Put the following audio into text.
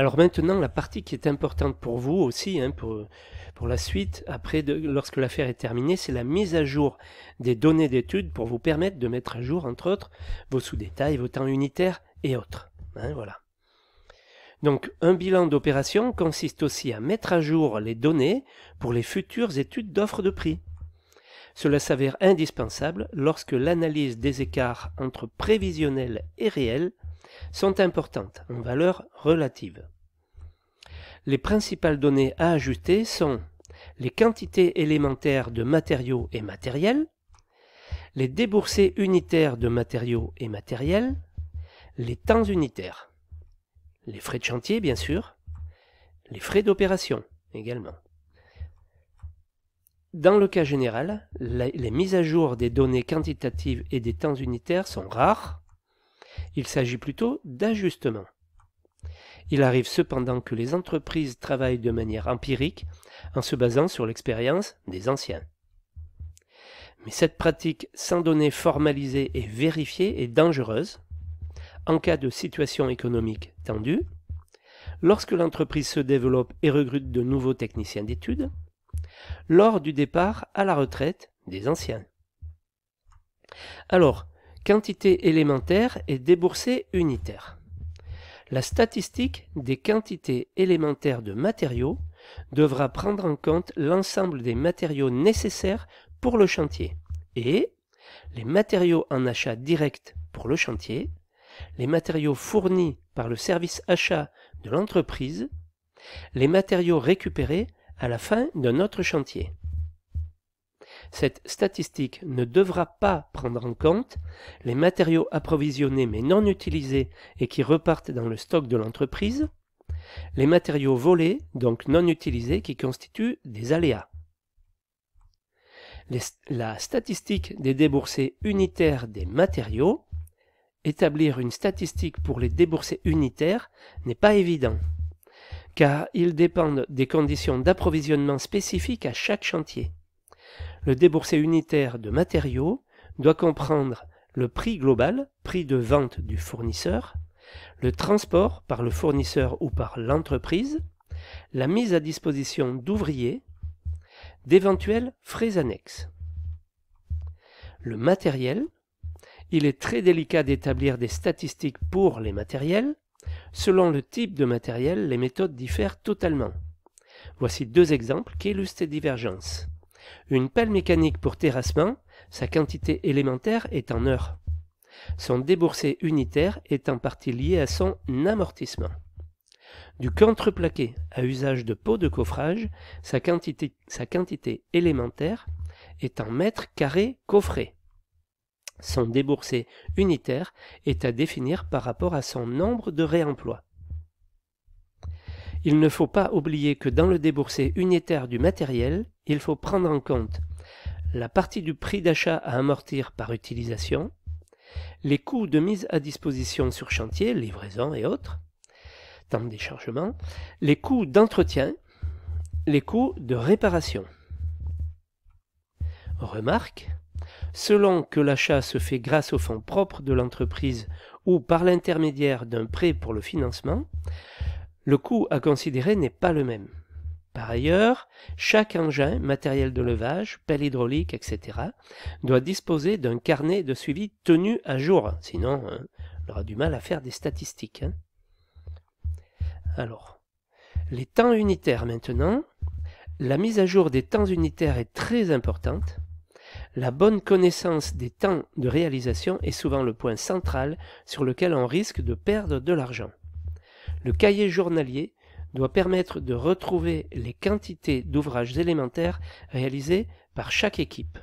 Alors maintenant, la partie qui est importante pour vous aussi, hein, pour, pour la suite, après, lorsque l'affaire est terminée, c'est la mise à jour des données d'études pour vous permettre de mettre à jour, entre autres, vos sous-détails, vos temps unitaires et autres. Hein, voilà. Donc un bilan d'opération consiste aussi à mettre à jour les données pour les futures études d'offres de prix. Cela s'avère indispensable lorsque l'analyse des écarts entre prévisionnel et réel sont importantes en valeur relative. Les principales données à ajouter sont les quantités élémentaires de matériaux et matériels, les déboursés unitaires de matériaux et matériels, les temps unitaires, les frais de chantier bien sûr, les frais d'opération également. Dans le cas général, les mises à jour des données quantitatives et des temps unitaires sont rares, il s'agit plutôt d'ajustement. Il arrive cependant que les entreprises travaillent de manière empirique en se basant sur l'expérience des anciens. Mais cette pratique sans données formalisées et vérifiées est dangereuse en cas de situation économique tendue, lorsque l'entreprise se développe et recrute de nouveaux techniciens d'études, lors du départ à la retraite des anciens. Alors, quantité élémentaire et déboursée unitaire. La statistique des quantités élémentaires de matériaux devra prendre en compte l'ensemble des matériaux nécessaires pour le chantier et les matériaux en achat direct pour le chantier, les matériaux fournis par le service achat de l'entreprise, les matériaux récupérés à la fin d'un autre chantier. Cette statistique ne devra pas prendre en compte les matériaux approvisionnés mais non utilisés et qui repartent dans le stock de l'entreprise, les matériaux volés, donc non utilisés, qui constituent des aléas. la statistique des déboursés unitaires des matériaux, établir une statistique pour les déboursés unitaires n'est pas évident, car ils dépendent des conditions d'approvisionnement spécifiques à chaque chantier. Le déboursé unitaire de matériaux doit comprendre le prix global, prix de vente du fournisseur, le transport par le fournisseur ou par l'entreprise, la mise à disposition d'ouvriers, d'éventuels frais annexes. Le matériel, il est très délicat d'établir des statistiques pour les matériels. Selon le type de matériel, les méthodes diffèrent totalement. Voici deux exemples qui illustrent ces divergences. Une pelle mécanique pour terrassement, sa quantité élémentaire est en heures. Son déboursé unitaire est en partie lié à son amortissement. Du contreplaqué à usage de pot de coffrage, sa quantité, élémentaire est en mètres carrés coffrés. Son déboursé unitaire est à définir par rapport à son nombre de réemplois. Il ne faut pas oublier que dans le déboursé unitaire du matériel, il faut prendre en compte la partie du prix d'achat à amortir par utilisation, les coûts de mise à disposition sur chantier, livraison et autres, temps de chargements, les coûts d'entretien, les coûts de réparation. Remarque, selon que l'achat se fait grâce aux fonds propres de l'entreprise ou par l'intermédiaire d'un prêt pour le financement, le coût à considérer n'est pas le même. Par ailleurs, chaque engin, matériel de levage, pelle hydraulique, etc., doit disposer d'un carnet de suivi tenu à jour, sinon hein, on aura du mal à faire des statistiques. Hein. Alors, les temps unitaires maintenant. La mise à jour des temps unitaires est très importante. La bonne connaissance des temps de réalisation est souvent le point central sur lequel on risque de perdre de l'argent. Le cahier journalier doit permettre de retrouver les quantités d'ouvrages élémentaires réalisés par chaque équipe.